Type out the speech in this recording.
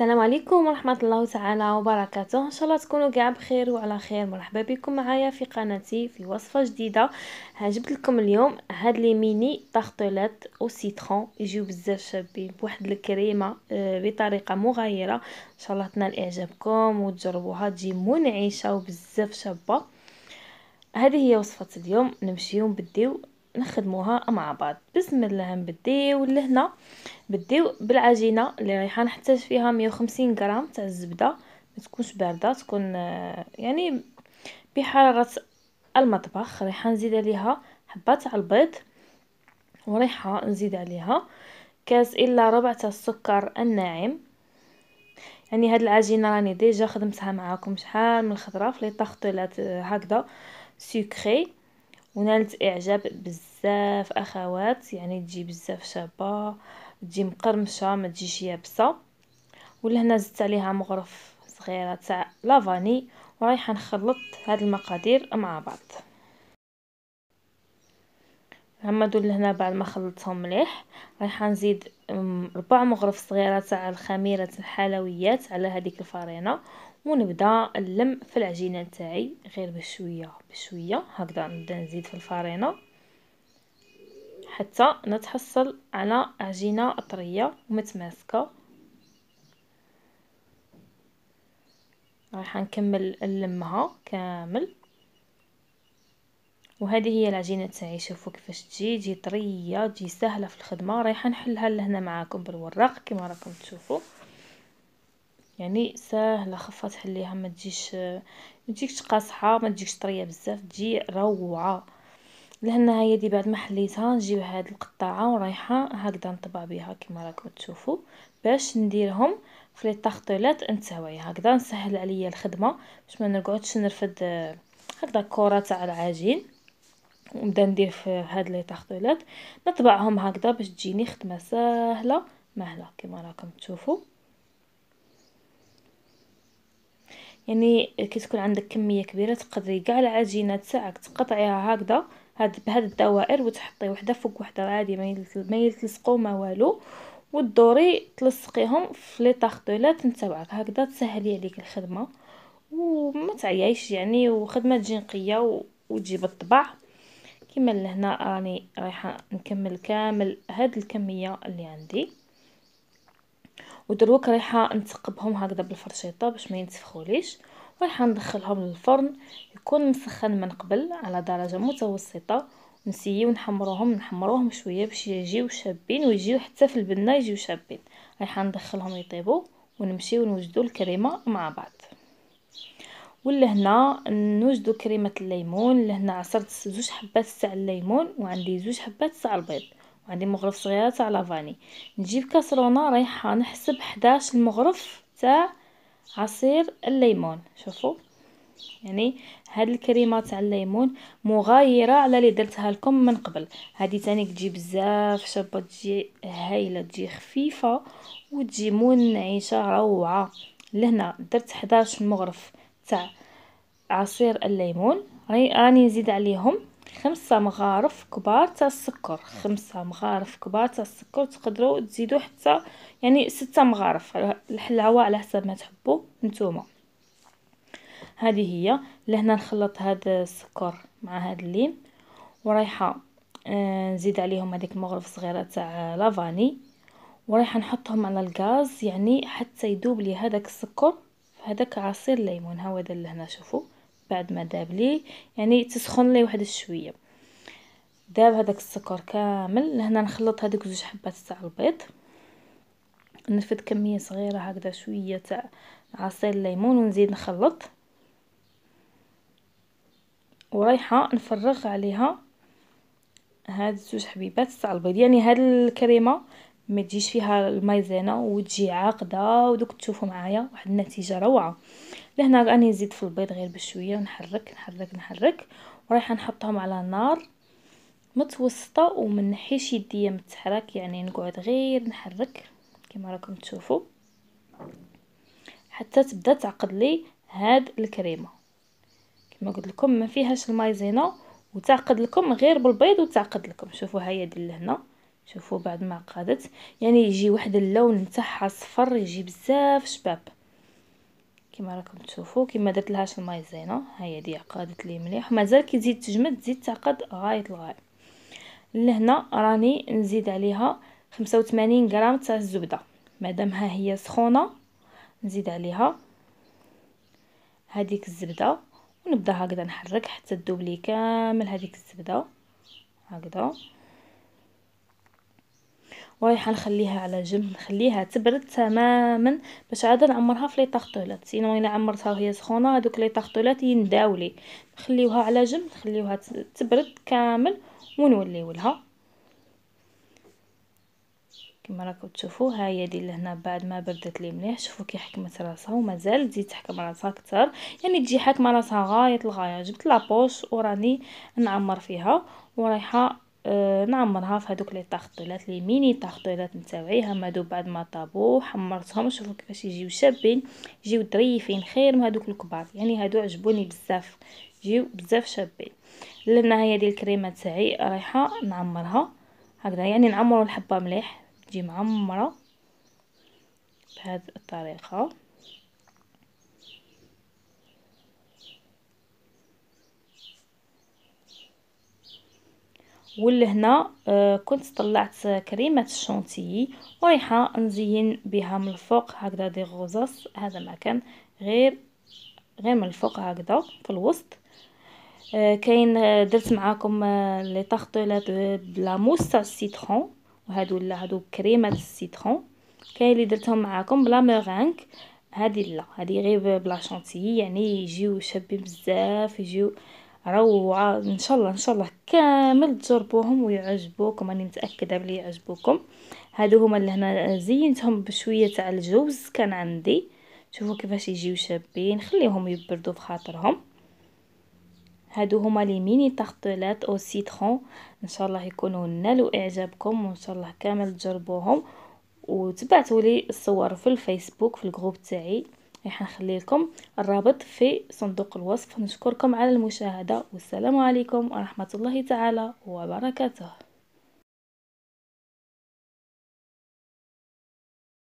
السلام عليكم ورحمة الله تعالى وبركاته إن شاء الله تكونوا كاع بخير وعلى خير مرحبا بكم معايا في قناتي في وصفة جديدة هجبت لكم اليوم هاد لي ميني طاغطولات او سيترون يجيو بزاف شابين بواحد الكريمة آه، بطريقة مغايرة إن شاء الله تنال إعجابكم وتجربوها تجي منعشة وبزاف شابة هذه هي وصفة اليوم نمشيو نبديو نخدموها مع بعض بسم الله نبديو لهنا بديو بالعجينه اللي رايحه نحتاج فيها 150 غرام تاع الزبده ما تكونش بارده تكون آه، يعني بحراره المطبخ رايحه نزيد عليها حبه تاع البيض وريحه نزيد عليها كاس الا ربع تاع السكر الناعم يعني هاد العجينه راني ديجا خدمتها معاكم شحال من الخضره في لي طاغطيلات آه، هكذا سكري ونالت اعجاب بزاف اخوات يعني تجي بزاف شابه تجي مقرمشه ما تجيش يابسه ولهنا زدت عليها مغرف صغيره تاع لافاني ورايحه نخلط هاد المقادير مع بعض هما دول لهنا بعد ما خلطتهم مليح رايحه نزيد ربع مغرف صغيره تاع الخميره الحلويات على هذيك الفرينه ونبدا نلم في العجينه تاعي غير بشويه بشويه هكذا نبدا نزيد في الفرينه حتى نتحصل على عجينة طرية ومتماسكة راح نكمل نلمها كامل وهذه هي العجينه تاعي شوفوا كيفاش تجي تجي طريه تجي سهله في الخدمه رايحه نحلها لهنا معاكم بالوراق كما راكم تشوفوا يعني سهله خفه تحليها ما تجيش ما تجيكش قاصحه ما تجيكش طريه بزاف تجي روعه لهنا هي بعد ما حليتها نجيب هاد القطاعه ورايحه هكذا نطبع بها كما راكم تشوفوا باش نديرهم في لي طاختيلات نتساوي هكذا نسهل عليا الخدمه باش ما نقعدش نرفد آه، هكذا كره تاع العجين ونبدا ندير في هاد لي طاختيلات نطبعهم هكذا باش تجيني خدمه سهله مهله كما راكم تشوفوا يعني كي تكون عندك كميه كبيره تقدري كاع العجينه تاعك تقطعيها هكذا هاد بهاد الدوائر وتحطي وحده فوق وحده عادي ما يلتصقوا ما والو ودوري تلصقيهم في لي طاغطولات نتاوعك هكذا تسهلي عليك الخدمه وما تعيايش يعني وخدمه تجي نقيه وتجي بالطبع كما لهنا راني رايحه نكمل كامل هاد الكميه اللي عندي ودروك رايحه نتقبهم هكذا بالفرشيطه باش ما ينتفخوليش وراح ندخلهم للفرن يكون مسخن من قبل على درجه متوسطه نسيو نحمروهم نحمروهم شويه باش يجيو شابين ويجيو حتى في البنه يجيو شابين راح ندخلهم يطيبوا ونمشيو نوجدو الكريمه مع بعض ولهنا نوجدو كريمه الليمون لهنا عصرت زوج حبات تاع الليمون وعندي زوج حبات تاع البيض وعندي مغرف صغيره تاع لافاني نجيب كاسرونه رايحه نحسب 11 المغرف تاع عصير الليمون شوفوا يعني هاد الكريمه تاع الليمون مغايره على اللي درتها لكم من قبل هادي تاني كتجي بزاف شابه تجي هايله تجي خفيفه وتجي منعشه روعه لهنا درت 11 مغرف تاع عصير الليمون راني نزيد عليهم خمسة مغارف كبار تاع السكر خمسة مغارف كبار تاع السكر تقدروا تزيدوا حتى يعني ستة مغارف الحلاوه على حسب ما تحبوا نتوما هذه هي لهنا نخلط هذا السكر مع هذا اللين ورايحه آه، نزيد عليهم هذيك المغرف صغيره تاع لافاني ورايحه نحطهم على الغاز يعني حتى يذوب لي هذاك السكر في هذاك عصير الليمون هذا اللي هنا شوفوا بعد ما داب لي يعني تسخن لي واحد شويه داب هذاك السكر كامل هنا نخلط هذوك زوج حبات تاع البيض نفد كميه صغيره هكذا شويه تاع عصير الليمون ونزيد نخلط ورايحه نفرغ عليها هاد زوج حبيبات تاع البيض يعني هاد الكريمه ما تجيش فيها المايزينا وتجي عاقده ودوك تشوفوا معايا واحد النتيجه روعه لهنا راني نزيد في البيض غير بشويه ونحرك نحرك نحرك ورايحه نحطهم على النار متوسطه ومن نحيش يديا من يعني نقعد غير نحرك كما راكم تشوفوا حتى تبدا تعقد لي هاد الكريمه كما قلت لكم ما فيهاش المايزينا وتعقد لكم غير بالبيض وتعقد لكم شوفوا هيا ديال لهنا شوفوا بعد ما قادت يعني يجي واحد اللون تاعها صفر يجي بزاف شباب كما راكم تشوفوا كما درت لهاش الماء زينه ها هي دي قادت لي مليح مازال كي تزيد تجمد تزيد تعقد غايه الغايه لهنا راني نزيد عليها 85 غرام تاع الزبده مادام ها هي سخونه نزيد عليها هذيك الزبده ونبدا هكذا نحرك حتى تذوب لي كامل هذيك الزبده هكذا ورايحه نخليها على جنب نخليها تبرد تماما باش عاد نعمرها في لي طارطولات سينو الا عمرتها وهي سخونه هذوك لي طارطولات ينداو لي نخليوها على جنب نخليوها تبرد كامل ونوليو لها كما راكم تشوفوا ها هي ديال لهنا بعد ما بردت لي مليح شوفوا كي حكمت راسها ومازال تزيد تحكم راسها اكثر يعني تجي حاكمه راسها غايه الغايه جبت لابوش وراني نعمر فيها ورايحه آه، نعمرها في هذوك لي طاختيلات لي ميني طاخطيلات نتاوعي هما بعد ما طابو حمرتهم شوفوا كيفاش يجيو شابين يجيو ظريفين خير من هذوك الكبار يعني هادو عجبوني بزاف يجيو بزاف شابين هي ديال الكريمه تاعي رايحه نعمرها هكذا يعني نعمروا الحبه مليح تجي معمره بهذه الطريقه ولهنا آه، كنت طلعت كريمه الشونتيي ورايحه نزين بها من الفوق هكذا دي غوزاس هذا ما كان غير غير من الفوق هكذا في الوسط آه، كاين آه، درت معاكم لي طارتولا بلا موس تاع السيترون وهادو لا هادو كريمه السيترون كاين اللي درتهم معاكم بلا ميرينك هادي لا هادي غير بلا شونتيي يعني يجيو شابين بزاف يجيو روعة ان شاء الله ان شاء الله كامل تجربوهم ويعجبوكم راني متاكده بلي يعجبوكم هادو هما اللي هنا زينتهم بشويه تاع الجوز كان عندي شوفوا كيفاش يجيو شابين خليهم يبردوا في خاطرهم هادو هما لي ميني تارتلات او سيترون ان شاء الله يكونوا نالوا اعجابكم وان شاء الله كامل تجربوهم وتبعتوا لي الصور في الفيسبوك في الجروب تاعي راح نخلي لكم الرابط في صندوق الوصف نشكركم على المشاهدة والسلام عليكم ورحمة الله تعالى وبركاته